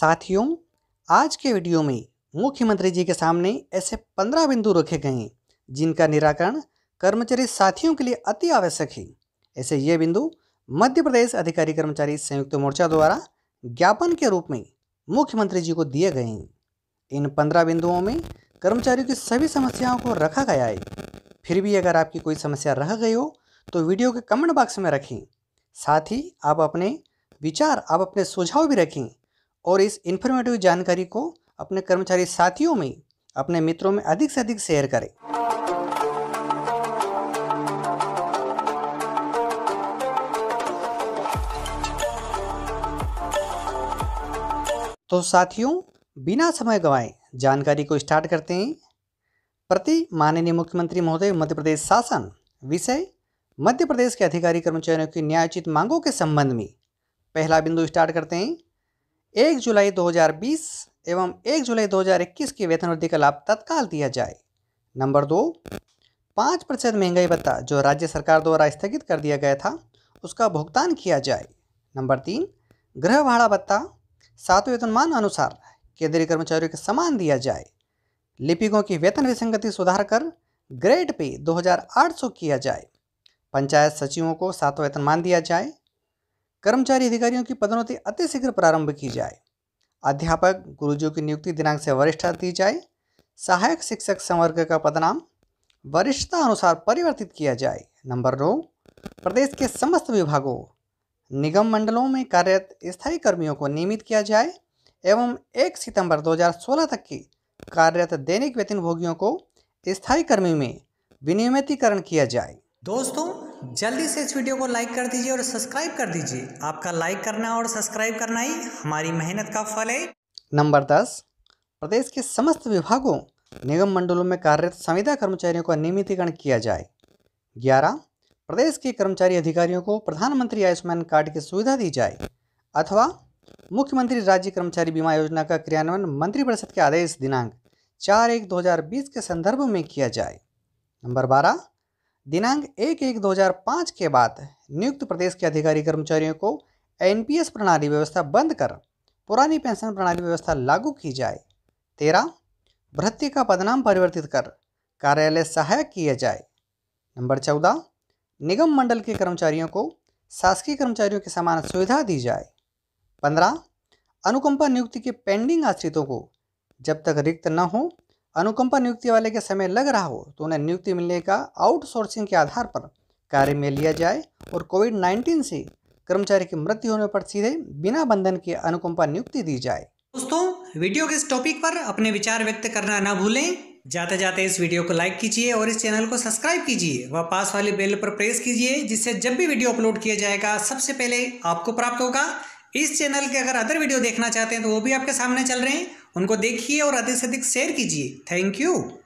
साथियों आज के वीडियो में मुख्यमंत्री जी के सामने ऐसे पंद्रह बिंदु रखे गए हैं जिनका निराकरण कर्मचारी साथियों के लिए अति आवश्यक है ऐसे ये बिंदु मध्य प्रदेश अधिकारी कर्मचारी संयुक्त मोर्चा द्वारा ज्ञापन के रूप में मुख्यमंत्री जी को दिए गए हैं इन पंद्रह बिंदुओं में कर्मचारियों की सभी समस्याओं को रखा गया है फिर भी अगर आपकी कोई समस्या रह गई हो तो वीडियो के कमेंट बॉक्स में रखें साथ ही आप अपने विचार आप अपने सुझाव भी रखें और इस इन्फॉर्मेटिव जानकारी को अपने कर्मचारी साथियों में अपने मित्रों में अधिक से अधिक शेयर करें तो साथियों बिना समय गंवाए जानकारी को स्टार्ट करते हैं प्रति माननीय मुख्यमंत्री महोदय मध्य प्रदेश शासन विषय मध्य प्रदेश के अधिकारी कर्मचारियों की न्यायोचित मांगों के संबंध में पहला बिंदु स्टार्ट करते हैं एक जुलाई 2020 एवं एक जुलाई 2021 की वेतन वृद्धि का लाभ तत्काल दिया जाए नंबर दो पाँच प्रतिशत महंगाई भत्ता जो राज्य सरकार द्वारा स्थगित कर दिया गया था उसका भुगतान किया जाए नंबर तीन गृह भाड़ा भत्ता सात वेतनमान अनुसार केंद्रीय कर्मचारियों के समान दिया जाए लिपिकों की वेतन विसंगति सुधार कर ग्रेड पे 2800 किया जाए पंचायत सचिवों को सातवा वेतनमान दिया जाए कर्मचारी अधिकारियों की पदोन्नति अतिशीघ्र प्रारंभ की जाए अध्यापक गुरुजियों की नियुक्ति दिनांक से वरिष्ठता दी जाए सहायक शिक्षक संवर्ग का पदनाम वरिष्ठता अनुसार परिवर्तित किया जाए नंबर दो प्रदेश के समस्त विभागों निगम मंडलों में कार्यरत स्थायी कर्मियों को नियमित किया जाए एवं एक सितंबर 2016 तक की कार्यरत दैनिक भोगियों को स्थायी कर्मी में विनियमितीकरण किया जाए दोस्तों जल्दी से इस वीडियो को लाइक कर दीजिए और सब्सक्राइब कर दीजिए आपका लाइक करना और सब्सक्राइब करना ही हमारी मेहनत का फल है नंबर दस प्रदेश के समस्त विभागों निगम मंडलों में कार्यरत संविदा कर्मचारियों का नियमितीकरण किया जाए ग्यारह प्रदेश के कर्मचारी अधिकारियों को प्रधानमंत्री आयुष्मान कार्ड की सुविधा दी जाए अथवा मुख्यमंत्री राज्य कर्मचारी बीमा योजना का क्रियान्वयन मंत्रिपरिषद के आदेश दिनांक चार एक दो हजार बीस के संदर्भ में किया जाए नंबर बारह दिनांक एक एक 2005 के बाद नियुक्त प्रदेश के अधिकारी कर्मचारियों को एनपीएस प्रणाली व्यवस्था बंद कर पुरानी पेंशन प्रणाली व्यवस्था लागू की जाए तेरह भृत्य का पदनाम परिवर्तित कर कार्यालय सहायक किया जाए नंबर चौदह निगम मंडल के कर्मचारियों को शासकीय कर्मचारियों के समान सुविधा दी जाए पंद्रह अनुकंपा नियुक्ति के पेंडिंग आश्रितों को जब तक रिक्त न हो अनुकंपा नियुक्ति वाले के समय लग रहा हो तो उन्हें नियुक्ति मिलने का आउटसोर्सिंग के आधार पर कार्य में लिया जाए और कोविड नाइन्टीन से कर्मचारी की मृत्यु होने पर सीधे बिना बंधन के अनुकंपा नियुक्ति दी जाए दोस्तों वीडियो के इस टॉपिक पर अपने विचार व्यक्त करना ना भूलें जाते जाते इस वीडियो को लाइक कीजिए और इस चैनल को सब्सक्राइब कीजिए व पास वाले बेल पर प्रेस कीजिए जिससे जब भी वीडियो अपलोड किया जाएगा सबसे पहले आपको प्राप्त होगा इस चैनल के अगर अदर वीडियो देखना चाहते हैं तो वो भी आपके सामने चल रहे हैं उनको देखिए और अधिक से अधिक शेयर कीजिए थैंक यू